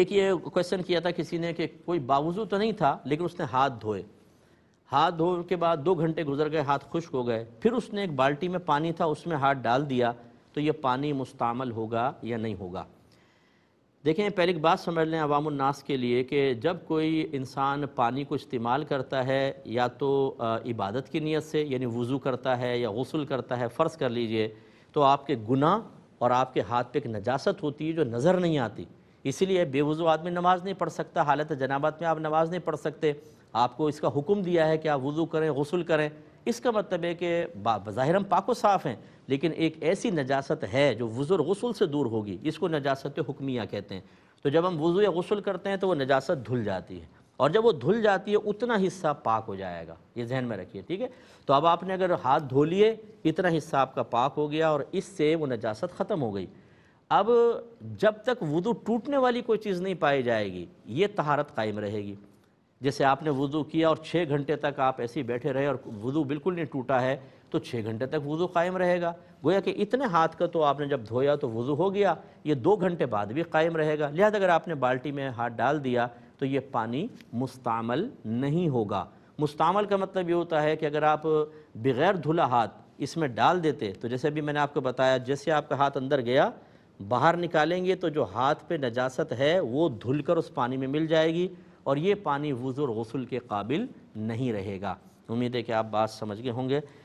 एक ये क्वेश्चन किया था किसी ने कि कोई बावजू तो नहीं था लेकिन उसने हाथ धोए हाथ धो के बाद दो घंटे गुजर गए हाथ खुश्क हो गए फिर उसने एक बाल्टी में पानी था उसमें हाथ डाल दिया तो ये पानी मुस्तमल होगा या नहीं होगा देखें पहले एक बात समझ लें अवामनास के लिए कि जब कोई इंसान पानी को इस्तेमाल करता है या तो इबादत की नीयत से यानी वज़ू करता है या गसल करता है फ़र्ज़ कर लीजिए तो आपके गुनाह और आपके हाथ पे एक नजासत होती है जो नज़र नहीं आती इसीलिए बेवजू आदमी नमाज नहीं पढ़ सकता हालत जनाबत में आप नमाज नहीं पढ़ सकते आपको इसका हुक्म दिया है कि आप वज़ू करें गसल करें इसका मतलब है कि हम पाको साफ़ हैं लेकिन एक ऐसी नजास्त है जो वज़ू गसल से दूर होगी इसको नजास्त हुक्मिया कहते हैं तो जब हम वज़ू या गसल करते हैं तो वह नजास्त धुल जाती है और जब वो धुल जाती है उतना हिस्सा पाक हो जाएगा ये जहन में रखिए ठीक है तो अब आपने अगर हाथ धो लिए इतना हिस्सा आपका पाक हो गया और इससे वो नजास्त ख़त्म हो गई अब जब तक वुदू टूटने वाली कोई चीज़ नहीं पाई जाएगी ये तहारत कायम रहेगी जैसे आपने वुदू किया और छः घंटे तक आप ऐसे ही बैठे रहे और वुदू बिल्कुल नहीं टूटा है तो छः घंटे तक वज़ू कायम रहेगा गोया कि इतने हाथ का तो आपने जब धोया तो वज़ू हो गया ये दो घंटे बाद भी कायम रहेगा लिहाजा अगर आपने बाल्टी में हाथ डाल दिया तो ये पानी मुस्तमल नहीं होगा मुस्तमल का मतलब ये होता है कि अगर आप बग़ैर धुला हाथ इसमें डाल देते तो जैसे अभी मैंने आपको बताया जैसे आपका हाथ अंदर गया बाहर निकालेंगे तो जो हाथ पे नजासत है वो धुल कर उस पानी में मिल जाएगी और ये पानी वज़ और गसल के काबिल नहीं रहेगा उम्मीद है कि आप बात समझ गए होंगे